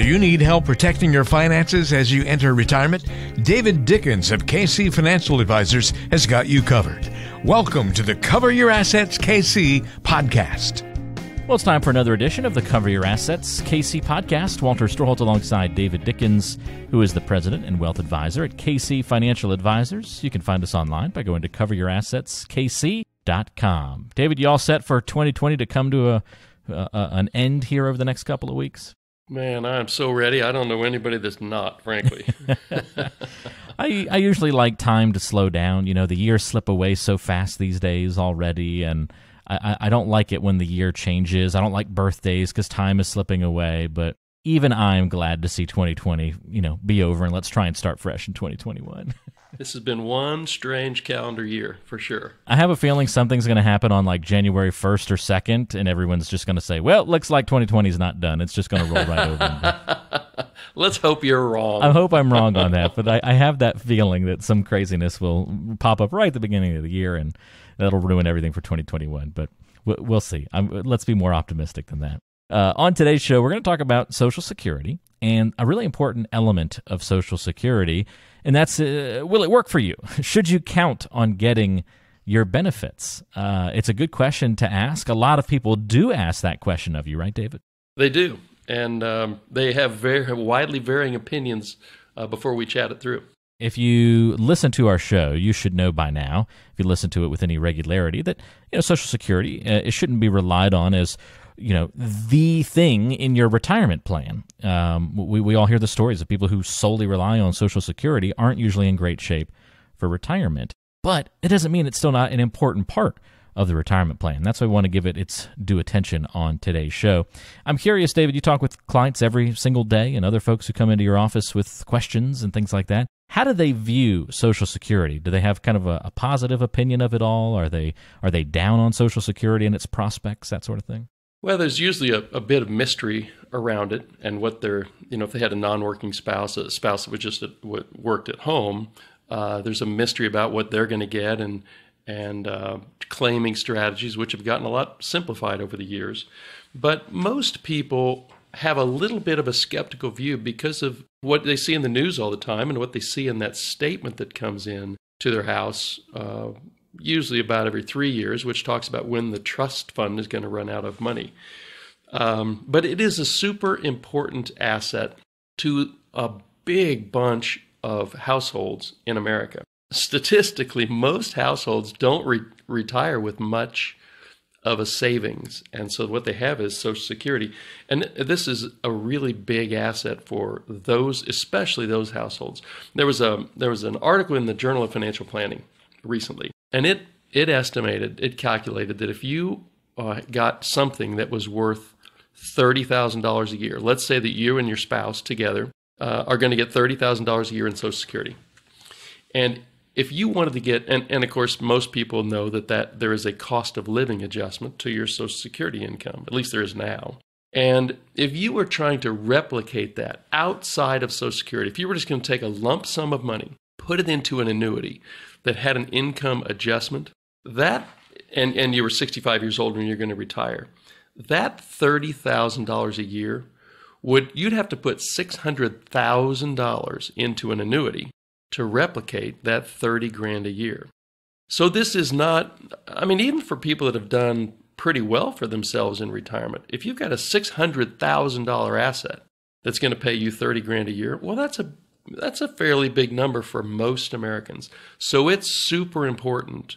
Do you need help protecting your finances as you enter retirement? David Dickens of KC Financial Advisors has got you covered. Welcome to the Cover Your Assets KC podcast. Well, it's time for another edition of the Cover Your Assets KC podcast. Walter Storholt alongside David Dickens, who is the president and wealth advisor at KC Financial Advisors. You can find us online by going to coveryourassetskc.com. David, you all set for 2020 to come to a, a an end here over the next couple of weeks? Man, I'm so ready. I don't know anybody that's not, frankly. I I usually like time to slow down. You know, the years slip away so fast these days already, and I, I don't like it when the year changes. I don't like birthdays because time is slipping away. But even I'm glad to see 2020, you know, be over, and let's try and start fresh in 2021. this has been one strange calendar year for sure. I have a feeling something's going to happen on like January 1st or 2nd, and everyone's just going to say, well, looks like 2020 is not done. It's just going to roll right over. Let's hope you're wrong. I hope I'm wrong on that, but I, I, have that feeling that some craziness will pop up right at the beginning of the year, and that'll ruin everything for 2021. But we'll see. I'm, let's be more optimistic than that. Uh, on today's show, we're going to talk about Social Security and a really important element of Social Security, and that's uh, will it work for you? Should you count on getting your benefits? Uh, it's a good question to ask. A lot of people do ask that question of you, right, David? They do, and um, they have very widely varying opinions uh, before we chat it through. If you listen to our show, you should know by now, if you listen to it with any regularity, that you know Social Security uh, it shouldn't be relied on as you know the thing in your retirement plan. Um, we we all hear the stories of people who solely rely on Social Security aren't usually in great shape for retirement, but it doesn't mean it's still not an important part of the retirement plan. That's why we want to give it its due attention on today's show. I'm curious, David, you talk with clients every single day and other folks who come into your office with questions and things like that. How do they view Social Security? Do they have kind of a, a positive opinion of it all? Are they are they down on Social Security and its prospects, that sort of thing? Well, there's usually a, a bit of mystery around it, and what they're you know if they had a non-working spouse, a spouse that was just at, worked at home, uh, there's a mystery about what they're going to get and and uh, claiming strategies, which have gotten a lot simplified over the years. But most people have a little bit of a skeptical view because of what they see in the news all the time and what they see in that statement that comes in to their house uh, usually about every three years, which talks about when the trust fund is going to run out of money. Um, but it is a super important asset to a big bunch of households in America. Statistically, most households don't re- retire with much of a savings. And so what they have is Social Security. And this is a really big asset for those, especially those households. There was a there was an article in the Journal of Financial Planning recently and it, it estimated, it calculated that if you uh, got something that was worth $30,000 a year, let's say that you and your spouse together uh, are going to get $30,000 a year in Social Security. And if you wanted to get, and, and of course, most people know that, that there is a cost of living adjustment to your Social Security income, at least there is now. And if you were trying to replicate that outside of Social Security, if you were just going to take a lump sum of money, put it into an annuity, that had an income adjustment, that, and, and you were 65 years old when you're going to retire, that $30,000 a year would, you'd have to put $600,000 into an annuity to replicate that 30 grand a year. So this is not, I mean, even for people that have done pretty well for themselves in retirement, if you've got a $600,000 asset that's going to pay you 30 grand a year, well, that's a that's a fairly big number for most Americans. So it's super important.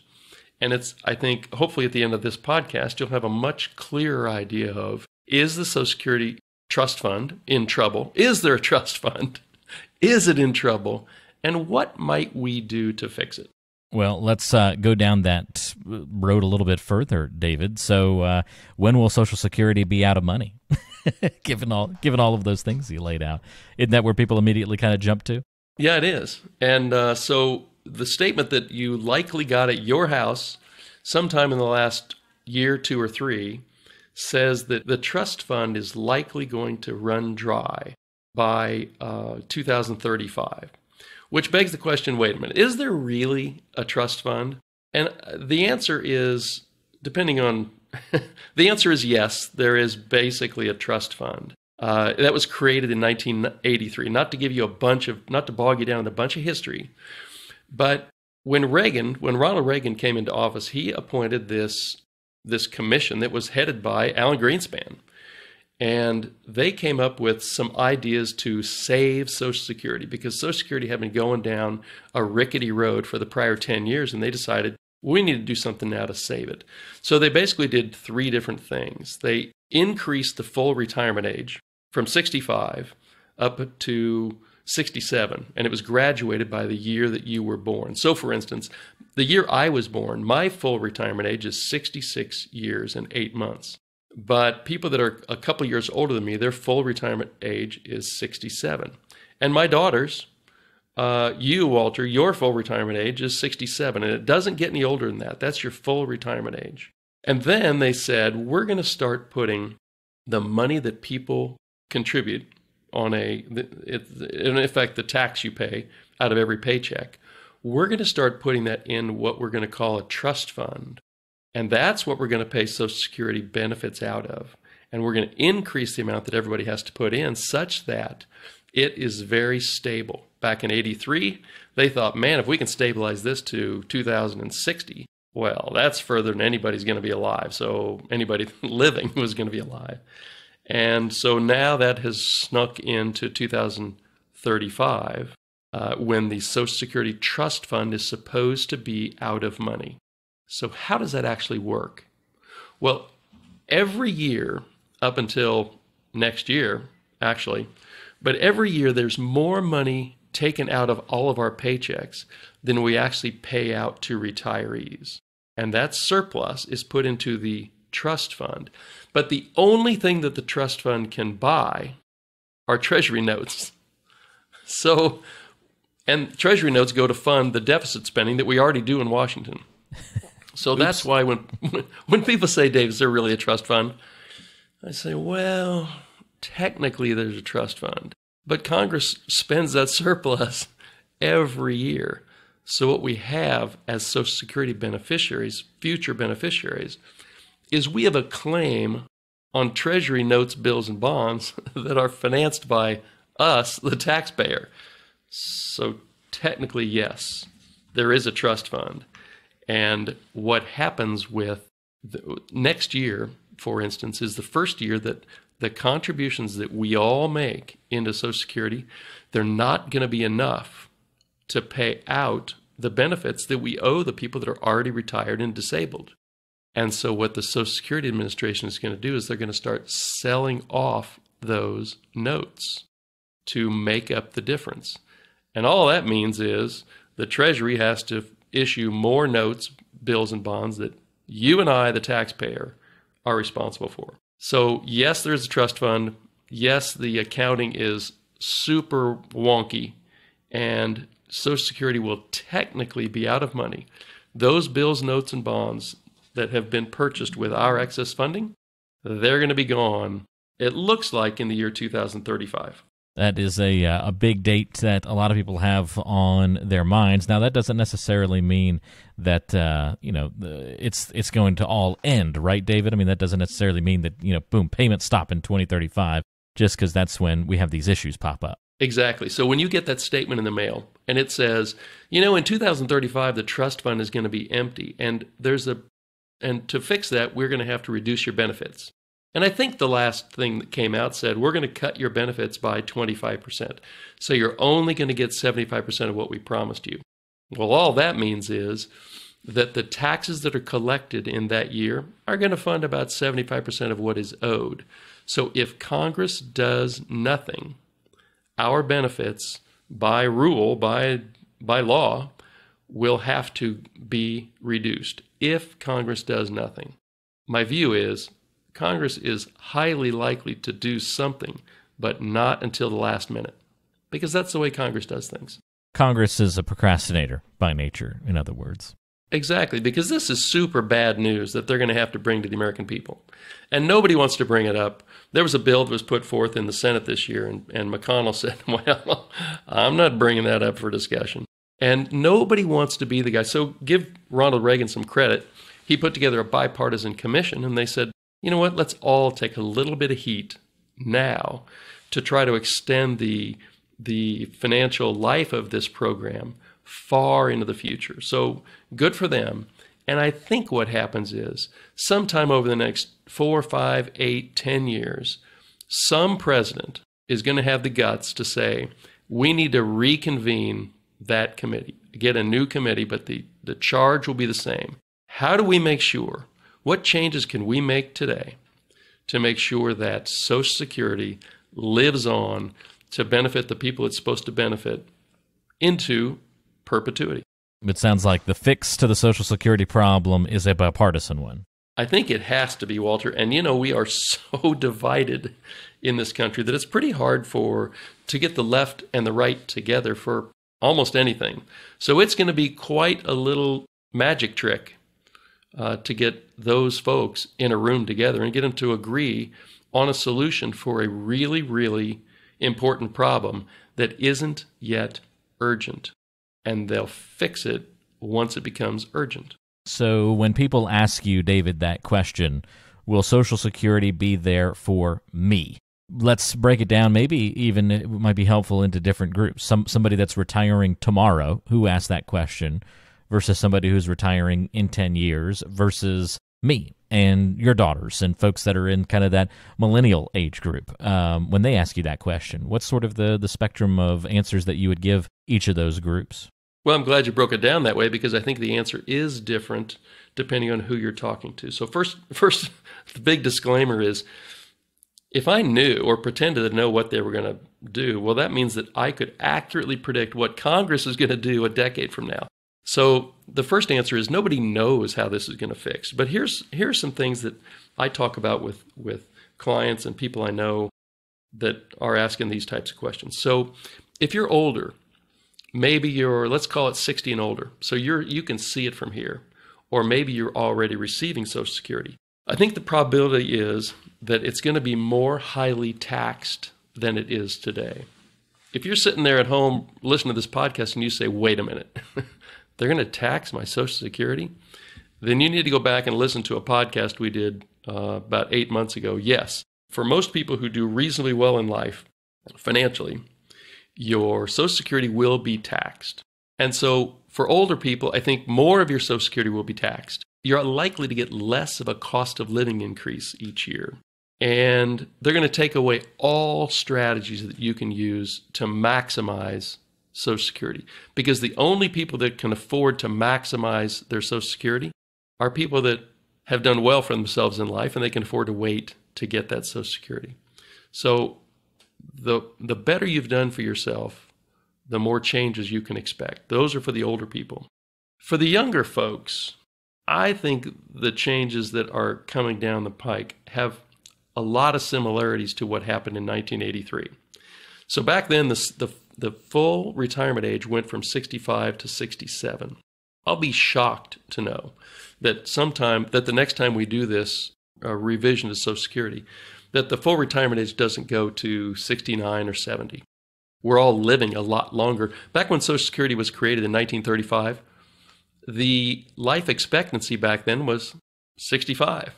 And it's, I think, hopefully at the end of this podcast, you'll have a much clearer idea of is the Social Security Trust Fund in trouble? Is there a trust fund? Is it in trouble? And what might we do to fix it? Well, let's uh, go down that road a little bit further, David. So, uh, when will Social Security be out of money? given all given all of those things you laid out. Isn't that where people immediately kind of jump to? Yeah, it is. And uh, so the statement that you likely got at your house sometime in the last year, two or three, says that the trust fund is likely going to run dry by uh, 2035, which begs the question wait a minute, is there really a trust fund? And uh, the answer is, depending on the answer is yes. There is basically a trust fund. Uh, that was created in 1983. Not to give you a bunch of, not to bog you down in a bunch of history, but when Reagan, when Ronald Reagan came into office, he appointed this this commission that was headed by Alan Greenspan, and they came up with some ideas to save Social Security because Social Security had been going down a rickety road for the prior 10 years, and they decided we need to do something now to save it. So they basically did three different things. They increased the full retirement age from 65 up to 67, and it was graduated by the year that you were born. So, for instance, the year I was born, my full retirement age is 66 years and eight months. But people that are a couple years older than me, their full retirement age is 67. And my daughters, uh, you, Walter, your full retirement age is 67, and it doesn't get any older than that. That's your full retirement age. And then they said, we're going to start putting the money that people contribute on a, in effect, the tax you pay out of every paycheck. We're going to start putting that in what we're going to call a trust fund. And that's what we're going to pay Social Security benefits out of. And we're going to increase the amount that everybody has to put in such that it is very stable. Back in 83, they thought, man, if we can stabilize this to 2060, well, that's further than anybody's going to be alive. So anybody living was going to be alive. And so now that has snuck into 2035 uh, when the Social Security Trust Fund is supposed to be out of money. So, how does that actually work? Well, every year up until next year, actually, but every year there's more money taken out of all of our paychecks than we actually pay out to retirees. And that surplus is put into the trust fund. But the only thing that the trust fund can buy are treasury notes. So, and treasury notes go to fund the deficit spending that we already do in Washington. So that's why when when people say, "Dave, is there really a trust fund?" I say, "Well, technically there's a trust fund, but Congress spends that surplus every year. So what we have as Social Security beneficiaries, future beneficiaries, is we have a claim on Treasury notes, bills, and bonds that are financed by us, the taxpayer. So technically, yes, there is a trust fund. And what happens with the, next year, for instance, is the first year that the contributions that we all make into Social Security, they're not going to be enough to pay out the benefits that we owe the people that are already retired and disabled. And so, what the Social Security Administration is going to do is they're going to start selling off those notes to make up the difference. And all that means is the Treasury has to issue more notes, bills, and bonds that you and I, the taxpayer, are responsible for. So, yes, there is a trust fund. Yes, the accounting is super wonky, and Social Security will technically be out of money. Those bills, notes, and bonds that have been purchased with our excess funding, they're going to be gone, it looks like, in the year 2035. That is a uh, a big date that a lot of people have on their minds. Now that doesn't necessarily mean that uh, you know it's it's going to all end, right, David? I mean that doesn't necessarily mean that you know boom payments stop in 2035 just because that's when we have these issues pop up. Exactly. So when you get that statement in the mail and it says, you know, in 2035 the trust fund is going to be empty, and there's a and to fix that we're going to have to reduce your benefits. And I think the last thing that came out said, we're going to cut your benefits by 25%. So you're only going to get 75% of what we promised you. Well, all that means is that the taxes that are collected in that year are going to fund about 75% of what is owed. So if Congress does nothing, our benefits by rule, by, by law, will have to be reduced if Congress does nothing. My view is Congress is highly likely to do something, but not until the last minute, because that's the way Congress does things. Congress is a procrastinator by nature, in other words. Exactly, because this is super bad news that they're going to have to bring to the American people. And nobody wants to bring it up. There was a bill that was put forth in the Senate this year, and, and McConnell said, Well, I'm not bringing that up for discussion. And nobody wants to be the guy. So give Ronald Reagan some credit. He put together a bipartisan commission, and they said, you know what, let's all take a little bit of heat now to try to extend the, the financial life of this program far into the future. So good for them. And I think what happens is sometime over the next four, five, eight, ten years, some president is going to have the guts to say, we need to reconvene that committee, get a new committee, but the, the charge will be the same. How do we make sure what changes can we make today to make sure that Social Security lives on to benefit the people it's supposed to benefit into perpetuity? It sounds like the fix to the Social Security problem is a bipartisan one. I think it has to be, Walter. And you know, we are so divided in this country that it's pretty hard for to get the left and the right together for almost anything. So it's going to be quite a little magic trick uh, to get those folks in a room together and get them to agree on a solution for a really, really important problem that isn't yet urgent. And they'll fix it once it becomes urgent. So, when people ask you, David, that question, will Social Security be there for me? Let's break it down. Maybe even it might be helpful into different groups. Some somebody that's retiring tomorrow who asked that question versus somebody who's retiring in 10 years versus me and your daughters and folks that are in kind of that millennial age group um, when they ask you that question what's sort of the the spectrum of answers that you would give each of those groups well i'm glad you broke it down that way because i think the answer is different depending on who you're talking to so first first the big disclaimer is if i knew or pretended to know what they were going to do well that means that i could accurately predict what congress is going to do a decade from now so the first answer is nobody knows how this is going to fix. But here's here's some things that I talk about with with clients and people I know that are asking these types of questions. So if you're older, maybe you're let's call it 60 and older. So you're you can see it from here or maybe you're already receiving social security. I think the probability is that it's going to be more highly taxed than it is today. If you're sitting there at home listening to this podcast and you say, "Wait a minute." they're going to tax my Social Security, then you need to go back and listen to a podcast we did uh, about eight months ago. Yes, for most people who do reasonably well in life financially, your Social Security will be taxed. And so for older people, I think more of your Social Security will be taxed. You're likely to get less of a cost of living increase each year. And they're going to take away all strategies that you can use to maximize Social Security because the only people that can afford to maximize their Social Security are people that have done well for themselves in life and they can afford to wait to get that Social Security. So the the better you've done for yourself, the more changes you can expect. Those are for the older people. For the younger folks, I think the changes that are coming down the pike have a lot of similarities to what happened in 1983. So back then, the, the, the full retirement age went from 65 to 67. I'll be shocked to know that sometime that the next time we do this uh, revision to Social Security, that the full retirement age doesn't go to 69 or 70. We're all living a lot longer. Back when Social Security was created in 1935, the life expectancy back then was 65.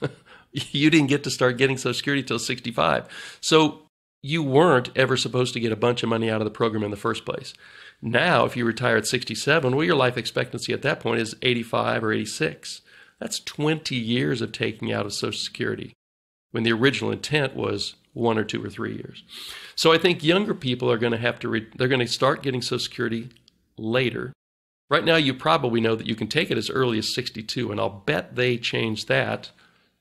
you didn't get to start getting Social Security till 65. So you weren't ever supposed to get a bunch of money out of the program in the first place. Now, if you retire at 67, well, your life expectancy at that point is 85 or 86. That's 20 years of taking out of Social Security when the original intent was one or two or three years. So I think younger people are going to have to, re- they're going to start getting Social Security later. Right now, you probably know that you can take it as early as 62, and I'll bet they change that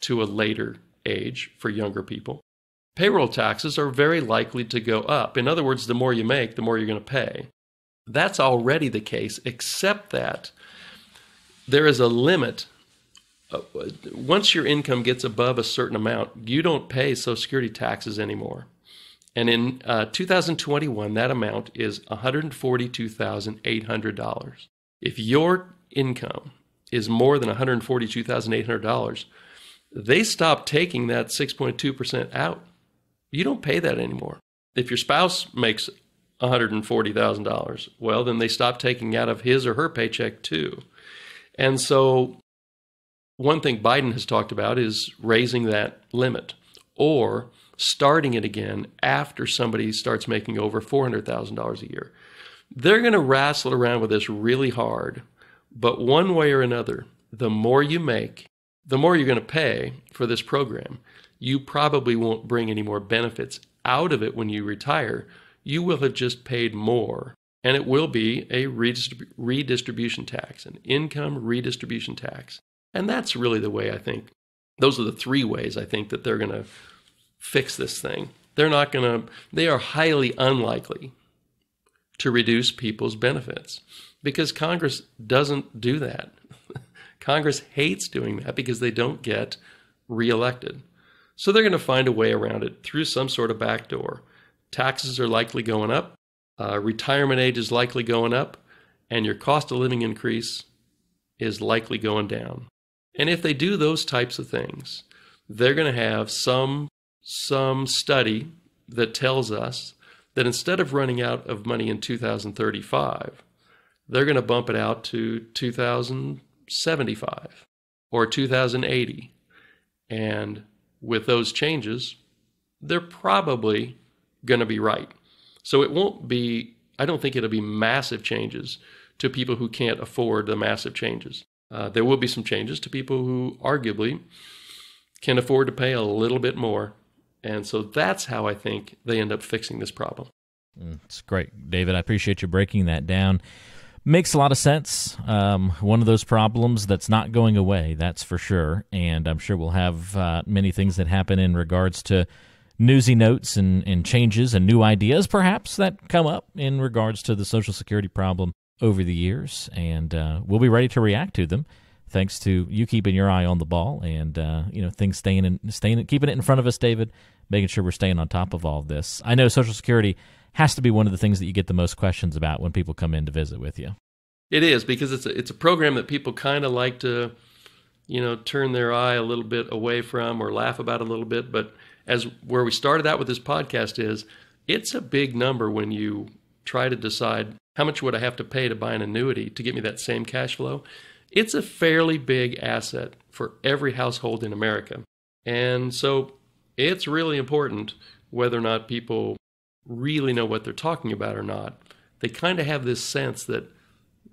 to a later age for younger people payroll taxes are very likely to go up. In other words, the more you make, the more you're going to pay. That's already the case, except that there is a limit. Uh, once your income gets above a certain amount, you don't pay Social Security taxes anymore. And in uh, 2021, that amount is $142,800. If your income is more than $142,800, they stop taking that 6.2% out. You don't pay that anymore. If your spouse makes $140,000, well, then they stop taking out of his or her paycheck too. And so, one thing Biden has talked about is raising that limit or starting it again after somebody starts making over $400,000 a year. They're going to wrestle around with this really hard, but one way or another, the more you make, the more you're going to pay for this program you probably won't bring any more benefits out of it when you retire. You will have just paid more, and it will be a redistrib- redistribution tax, an income redistribution tax. And that's really the way I think. Those are the three ways I think that they're going to fix this thing. They're not going to, they are highly unlikely to reduce people's benefits because Congress doesn't do that. Congress hates doing that because they don't get reelected. So they're going to find a way around it through some sort of backdoor. Taxes are likely going up, uh, retirement age is likely going up, and your cost of living increase is likely going down. And if they do those types of things, they're going to have some some study that tells us that instead of running out of money in 2035, they're going to bump it out to 2075 or 2080. And with those changes, they're probably going to be right. So it won't be, I don't think it'll be massive changes to people who can't afford the massive changes. Uh, there will be some changes to people who arguably can afford to pay a little bit more. And so that's how I think they end up fixing this problem. Mm, it's great, David. I appreciate you breaking that down. Makes a lot of sense. Um, one of those problems that's not going away, that's for sure. And I'm sure we'll have uh, many things that happen in regards to newsy notes and, and changes and new ideas, perhaps, that come up in regards to the Social Security problem over the years. And uh, we'll be ready to react to them thanks to you keeping your eye on the ball and uh, you know things staying and staying keeping it in front of us, David, making sure we're staying on top of all of this. I know Social Security has to be one of the things that you get the most questions about when people come in to visit with you. It is because it's a, it's a program that people kind of like to, you know, turn their eye a little bit away from or laugh about a little bit. But as where we started out with this podcast is, it's a big number when you try to decide how much would I have to pay to buy an annuity to get me that same cash flow. It's a fairly big asset for every household in America. And so it's really important whether or not people really know what they're talking about or not, they kind of have this sense that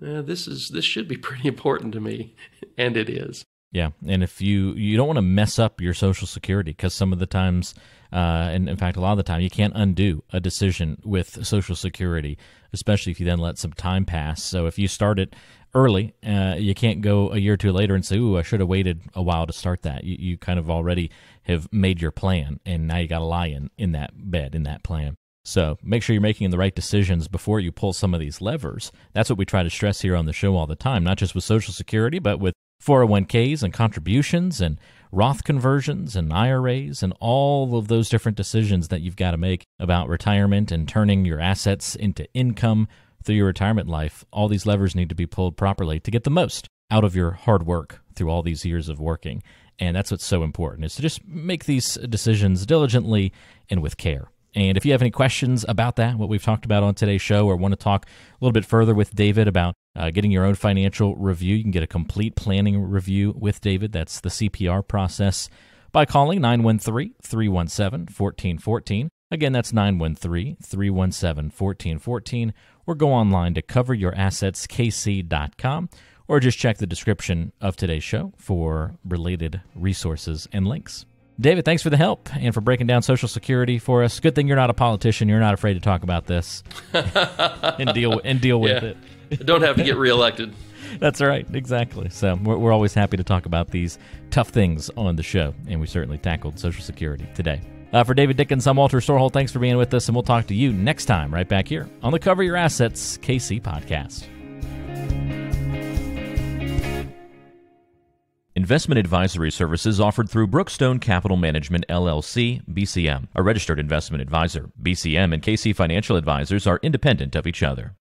eh, this is this should be pretty important to me, and it is. Yeah, and if you you don't want to mess up your social security because some of the times, uh, and in fact a lot of the time, you can't undo a decision with social security, especially if you then let some time pass. So if you start it early, uh, you can't go a year or two later and say, "Ooh, I should have waited a while to start that." You, you kind of already have made your plan, and now you got a lie in in that bed in that plan. So make sure you're making the right decisions before you pull some of these levers. That's what we try to stress here on the show all the time, not just with Social Security, but with 401ks and contributions and Roth conversions and IRAs and all of those different decisions that you've got to make about retirement and turning your assets into income through your retirement life. All these levers need to be pulled properly to get the most out of your hard work through all these years of working. And that's what's so important is to just make these decisions diligently and with care. And if you have any questions about that, what we've talked about on today's show, or want to talk a little bit further with David about uh, getting your own financial review, you can get a complete planning review with David. That's the CPR process by calling 913 317 1414. Again, that's 913 317 1414, or go online to coveryourassetskc.com, or just check the description of today's show for related resources and links. David, thanks for the help and for breaking down Social Security for us. Good thing you're not a politician. You're not afraid to talk about this and deal and deal with yeah. it. don't have to get reelected. That's right, exactly. So we're, we're always happy to talk about these tough things on the show, and we certainly tackled Social Security today. Uh, for David Dickens, I'm Walter Storholt. Thanks for being with us, and we'll talk to you next time right back here on the Cover Your Assets KC podcast. Investment advisory services offered through Brookstone Capital Management LLC, BCM, a registered investment advisor. BCM and KC Financial Advisors are independent of each other.